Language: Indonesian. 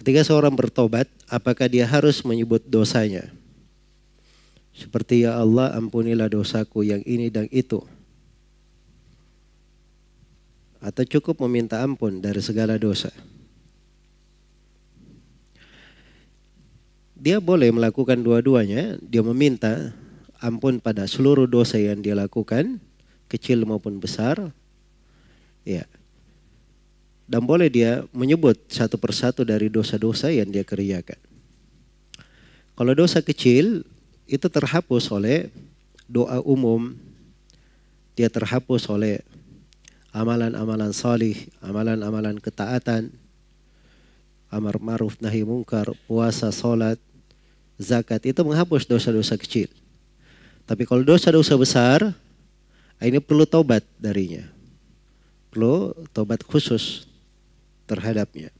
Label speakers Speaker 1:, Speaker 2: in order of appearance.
Speaker 1: Ketika seorang bertobat, apakah dia harus menyebut dosanya? Seperti ya Allah ampunilah dosaku yang ini dan itu. Atau cukup meminta ampun dari segala dosa. Dia boleh melakukan dua-duanya, dia meminta ampun pada seluruh dosa yang dia lakukan, kecil maupun besar. Ya dan boleh dia menyebut satu persatu dari dosa-dosa yang dia kerjakan. Kalau dosa kecil itu terhapus oleh doa umum, dia terhapus oleh amalan-amalan salih, amalan-amalan ketaatan, amar ma'ruf nahi mungkar, puasa, salat, zakat itu menghapus dosa-dosa kecil. Tapi kalau dosa-dosa besar, ini perlu tobat darinya. Perlu tobat khusus terhadapnya.